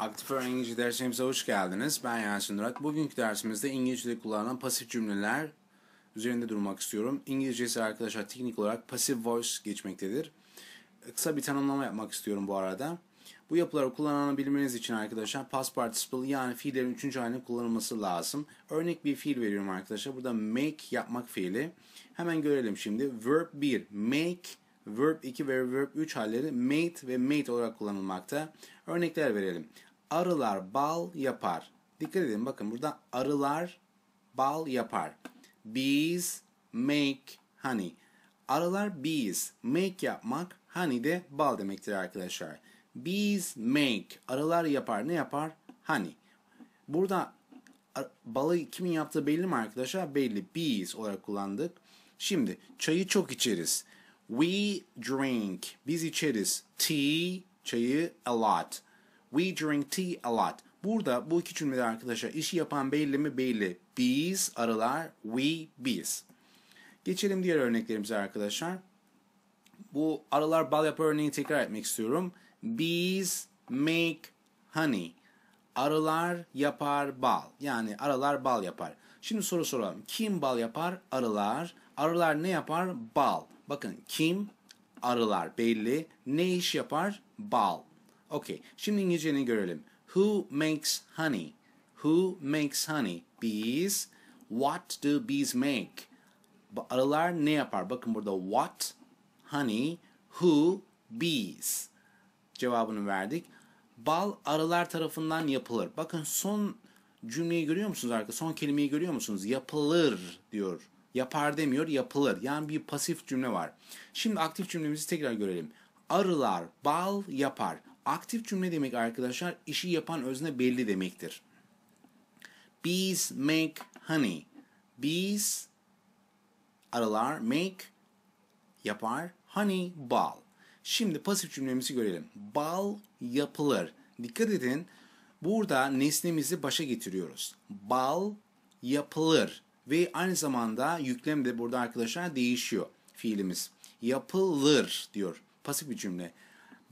Aktif Öğrenci İngilizce dersimize hoş geldiniz. Ben Yasin Durak. Bugünkü dersimizde İngilizce'de kullanılan pasif cümleler üzerinde durmak istiyorum. İngilizcesi arkadaşlar teknik olarak passive voice geçmektedir. Kısa bir tanımlama yapmak istiyorum bu arada. Bu yapıları kullanabilmeniz için arkadaşlar past participle yani fiillerin üçüncü halinin kullanılması lazım. Örnek bir fiil veriyorum arkadaşlar. Burada make yapmak fiili. Hemen görelim şimdi. Verb 1 make verb 2 ve verb 3 halleri made ve made olarak kullanılmakta. Örnekler verelim. Arılar bal yapar. Dikkat edin bakın burada arılar bal yapar. Bees make honey. Arılar bees. Make yapmak honey de bal demektir arkadaşlar. Bees make. Arılar yapar. Ne yapar? Honey. Burada balı kimin yaptığı belli mi arkadaşlar? Belli. Bees olarak kullandık. Şimdi çayı çok içeriz. We drink. Biz içeriz. Tea. Çayı a lot. We drink tea a lot. Burada bu iki cümlede arkadaşlar işi yapan belli mi belli. Biz arılar, we bees. Geçelim diğer örneklerimize arkadaşlar. Bu arılar bal yapar örneğini tekrar etmek istiyorum. Bees make honey. Arılar yapar bal. Yani arılar bal yapar. Şimdi soru soralım. Kim bal yapar? Arılar. Arılar ne yapar? Bal. Bakın kim? Arılar belli. Ne iş yapar? Bal. Okay, şimdi İngilizce'ni görelim. Who makes honey? Who makes honey? Bees. What do bees make? Arılar ne yapar? Bakın burada what, honey, who, bees. Cevabını verdik. Bal arılar tarafından yapılır. Bakın son cümleyi görüyor musunuz arkadaşlar? Son kelimeyi görüyor musunuz? Yapılır diyor. Yapar demiyor, yapılır. Yani bir pasif cümle var. Şimdi aktif cümlemizi tekrar görelim. Arılar bal yapar. Aktif cümle demek arkadaşlar işi yapan özne belli demektir. Bees make honey. Bees arılar make yapar. Honey bal. Şimdi pasif cümlemizi görelim. Bal yapılır. Dikkat edin. Burada nesnemizi başa getiriyoruz. Bal yapılır ve aynı zamanda yüklem de burada arkadaşlar değişiyor fiilimiz. Yapılır diyor. Pasif bir cümle.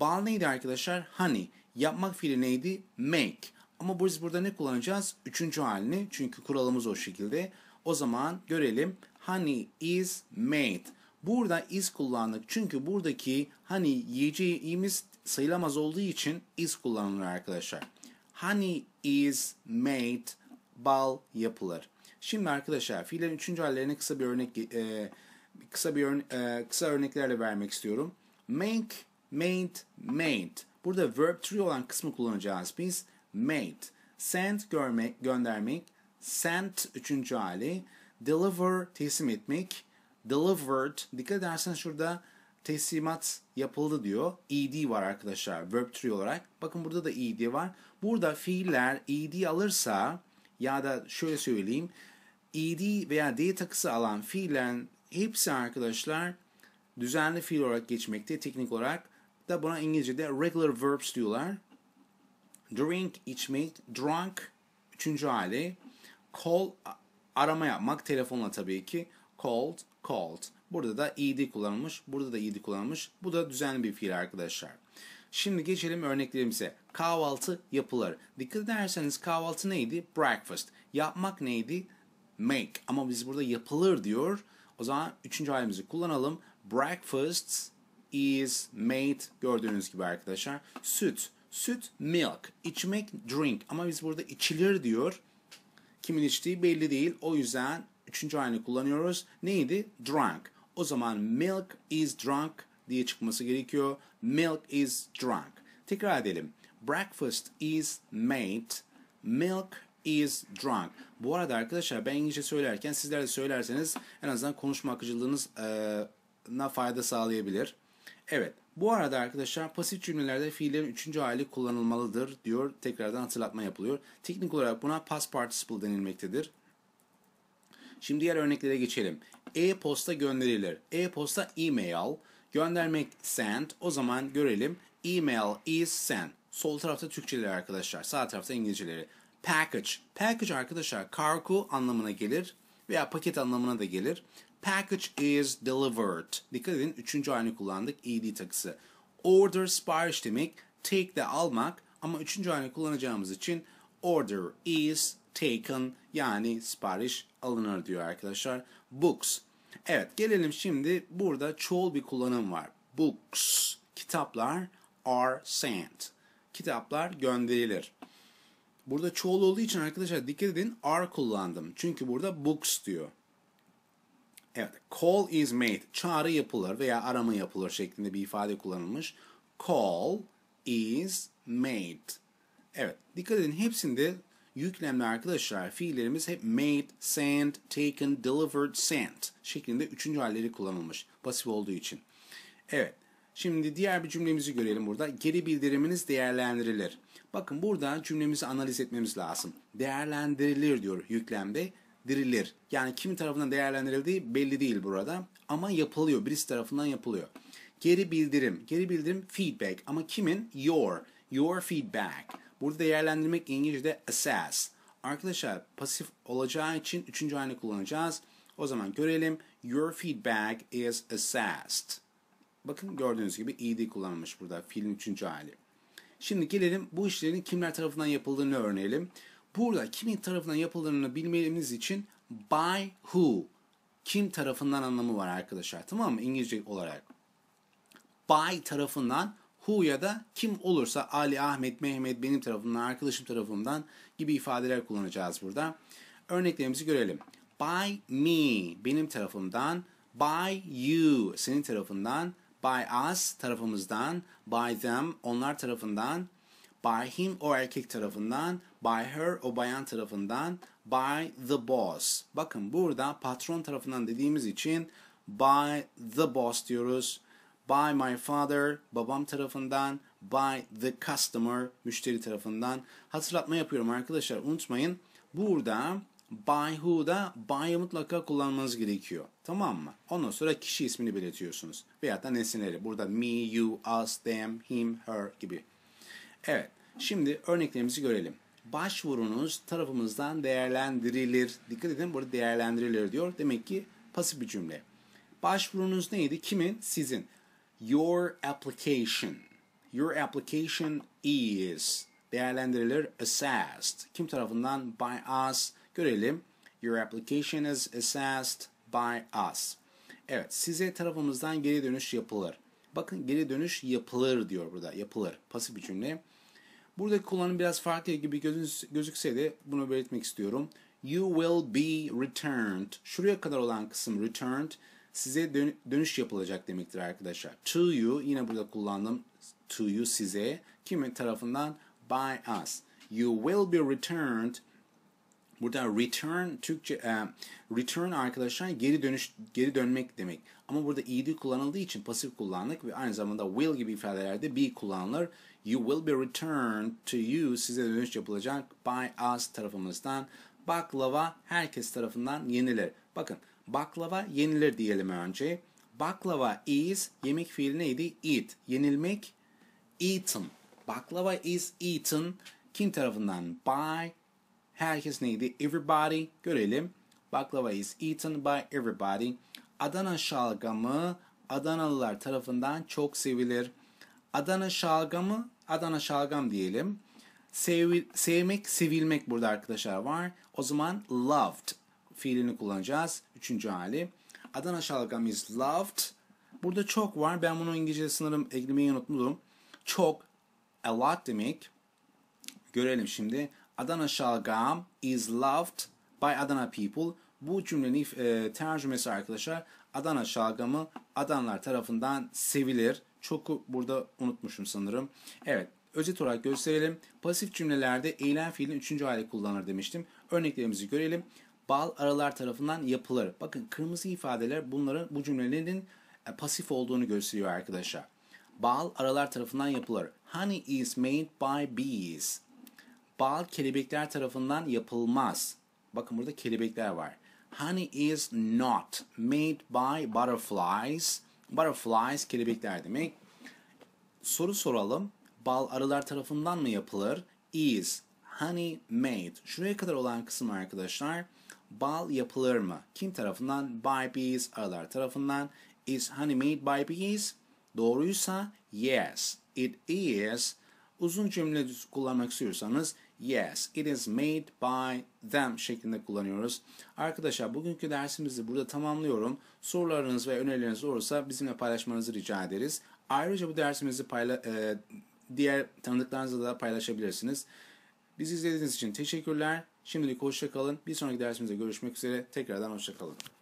Bağlı neydi arkadaşlar? Hani. Yapmak fiili neydi? Make. Ama biz burada ne kullanacağız? Üçüncü halini. Çünkü kuralımız o şekilde. O zaman görelim. Honey is made. Burada is kullandık. Çünkü buradaki hani yiyeceğimiz sayılamaz olduğu için is kullanılır arkadaşlar. Honey is made. Bal yapılır. Şimdi arkadaşlar fiillerin üçüncü hallerine kısa bir örnek e, kısa bir örne, e, kısa örneklerle vermek istiyorum. Make maintained. Burada verb 3 olan kısmı kullanacağız biz. Made. Send görmek, göndermek. Sent üçüncü hali. Deliver teslim etmek. Delivered. Dikkat ederseniz şurada teslimat yapıldı diyor. ED var arkadaşlar verb 3 olarak. Bakın burada da ED var. Burada fiiller ED alırsa ya da şöyle söyleyeyim. ED veya D takısı alan fiillerin hepsi arkadaşlar düzenli fiil olarak geçmekte teknik olarak da buna İngilizce'de regular verbs diyorlar. Drink, içmek, drunk, üçüncü hali. Call, arama yapmak, telefonla tabii ki. Called, called. Burada da ed kullanılmış, burada da ed kullanılmış. Bu da düzenli bir fiil arkadaşlar. Şimdi geçelim örneklerimize. Kahvaltı yapılır. Dikkat ederseniz kahvaltı neydi? Breakfast. Yapmak neydi? Make. Ama biz burada yapılır diyor. O zaman üçüncü halimizi kullanalım. Breakfasts is made gördüğünüz gibi arkadaşlar süt. Süt milk. içmek drink. Ama biz burada içilir diyor. Kimin içtiği belli değil. O yüzden üçüncü aynı kullanıyoruz. Neydi? Drunk. O zaman milk is drunk diye çıkması gerekiyor. Milk is drunk. Tekrar edelim. Breakfast is made. Milk is drunk. Bu arada arkadaşlar ben İngilizce söylerken sizler de söylerseniz en azından konuşma akıcılığınızna fayda sağlayabilir. Evet. Bu arada arkadaşlar pasif cümlelerde fiillerin üçüncü hali kullanılmalıdır diyor. Tekrardan hatırlatma yapılıyor. Teknik olarak buna past participle denilmektedir. Şimdi diğer örneklere geçelim. E-posta gönderilir. E-posta email. Göndermek send. O zaman görelim. Email is sent. Sol tarafta Türkçeleri arkadaşlar. Sağ tarafta İngilizceleri. Package. Package arkadaşlar kargo anlamına gelir veya paket anlamına da gelir. Package is delivered. Dikkat edin üçüncü halini kullandık. ed takısı. Order sipariş demek. Take de almak. Ama üçüncü halini kullanacağımız için order is taken yani sipariş alınır diyor arkadaşlar. Books. Evet gelelim şimdi burada çoğul bir kullanım var. Books. Kitaplar are sent. Kitaplar gönderilir. Burada çoğul olduğu için arkadaşlar dikkat edin are kullandım. Çünkü burada books diyor. Evet, call is made. Çağrı yapılır veya arama yapılır şeklinde bir ifade kullanılmış. Call is made. Evet, dikkat edin hepsinde yüklemli arkadaşlar fiillerimiz hep made, sent, taken, delivered, sent şeklinde üçüncü halleri kullanılmış. Pasif olduğu için. Evet, şimdi diğer bir cümlemizi görelim burada. Geri bildiriminiz değerlendirilir. Bakın burada cümlemizi analiz etmemiz lazım. Değerlendirilir diyor yüklemde dirilir. Yani kim tarafından değerlendirildiği belli değil burada ama yapılıyor. Birisi tarafından yapılıyor. Geri bildirim. Geri bildirim feedback ama kimin? Your. Your feedback. Burada değerlendirmek İngilizce'de assess. Arkadaşlar pasif olacağı için üçüncü halini kullanacağız. O zaman görelim. Your feedback is assessed. Bakın gördüğünüz gibi ed kullanılmış burada Film üçüncü hali. Şimdi gelelim bu işlerin kimler tarafından yapıldığını öğrenelim. Burada kimin tarafından yapıldığını bilmemiz için by who kim tarafından anlamı var arkadaşlar tamam mı İngilizce olarak. By tarafından who ya da kim olursa Ali, Ahmet, Mehmet benim tarafımdan, arkadaşım tarafımdan gibi ifadeler kullanacağız burada. Örneklerimizi görelim. By me benim tarafımdan, by you senin tarafından, by us tarafımızdan, by them onlar tarafından, by him o erkek tarafından, by her o bayan tarafından, by the boss. Bakın burada patron tarafından dediğimiz için by the boss diyoruz. By my father babam tarafından, by the customer müşteri tarafından. Hatırlatma yapıyorum arkadaşlar unutmayın. Burada by who'da by'ı mutlaka kullanmanız gerekiyor. Tamam mı? Ondan sonra kişi ismini belirtiyorsunuz. Veya da nesneleri. Burada me, you, us, them, him, her gibi. Evet. Şimdi örneklerimizi görelim. Başvurunuz tarafımızdan değerlendirilir. Dikkat edin burada değerlendirilir diyor. Demek ki pasif bir cümle. Başvurunuz neydi? Kimin? Sizin. Your application. Your application is değerlendirilir assessed. Kim tarafından? By us. Görelim. Your application is assessed by us. Evet size tarafımızdan geri dönüş yapılır. Bakın geri dönüş yapılır diyor burada. Yapılır. Pasif bir cümle. Buradaki kullanım biraz farklı gibi gözünüz, gözükse de bunu belirtmek istiyorum. You will be returned. Şuraya kadar olan kısım returned size dönüş yapılacak demektir arkadaşlar. To you yine burada kullandım. To you size kimin tarafından? By us. You will be returned. Burada return Türkçe e, return arkadaşlar geri dönüş geri dönmek demek. Ama burada ed kullanıldığı için pasif kullandık ve aynı zamanda will gibi ifadelerde be kullanılır you will be returned to you size dönüş yapılacak by us tarafımızdan. Baklava herkes tarafından yenilir. Bakın baklava yenilir diyelim önce. Baklava is yemek fiili neydi? Eat. Yenilmek eaten. Baklava is eaten. Kim tarafından? By herkes neydi? Everybody. Görelim. Baklava is eaten by everybody. Adana şalgamı Adanalılar tarafından çok sevilir. Adana şalgamı Adana şalgam diyelim. Sev, sevmek, sevilmek burada arkadaşlar var. O zaman loved fiilini kullanacağız. Üçüncü hali. Adana şalgam is loved. Burada çok var. Ben bunu İngilizce sınırım eklemeyi unutmadım. Çok, a lot demek. Görelim şimdi. Adana şalgam is loved by Adana people. Bu cümlenin e, tercümesi arkadaşlar Adana şalgamı Adanlar tarafından sevilir. Çok burada unutmuşum sanırım. Evet özet olarak gösterelim. Pasif cümlelerde eylem fiilin üçüncü hali kullanır demiştim. Örneklerimizi görelim. Bal aralar tarafından yapılır. Bakın kırmızı ifadeler bunların bu cümlelerin e, pasif olduğunu gösteriyor arkadaşlar. Bal aralar tarafından yapılır. Honey is made by bees. Bal kelebekler tarafından yapılmaz. Bakın burada kelebekler var. Honey is not made by butterflies. Butterflies kelebekler demek. Soru soralım. Bal arılar tarafından mı yapılır? Is honey made. Şuraya kadar olan kısım arkadaşlar. Bal yapılır mı? Kim tarafından? By bees. Arılar tarafından. Is honey made by bees? Doğruysa yes. It is. Uzun cümle kullanmak istiyorsanız yes, it is made by them şeklinde kullanıyoruz. Arkadaşlar bugünkü dersimizi burada tamamlıyorum. Sorularınız ve önerileriniz olursa bizimle paylaşmanızı rica ederiz. Ayrıca bu dersimizi payla e, diğer tanıdıklarınızla da paylaşabilirsiniz. Bizi izlediğiniz için teşekkürler. Şimdilik hoşçakalın. Bir sonraki dersimizde görüşmek üzere. Tekrardan hoşçakalın.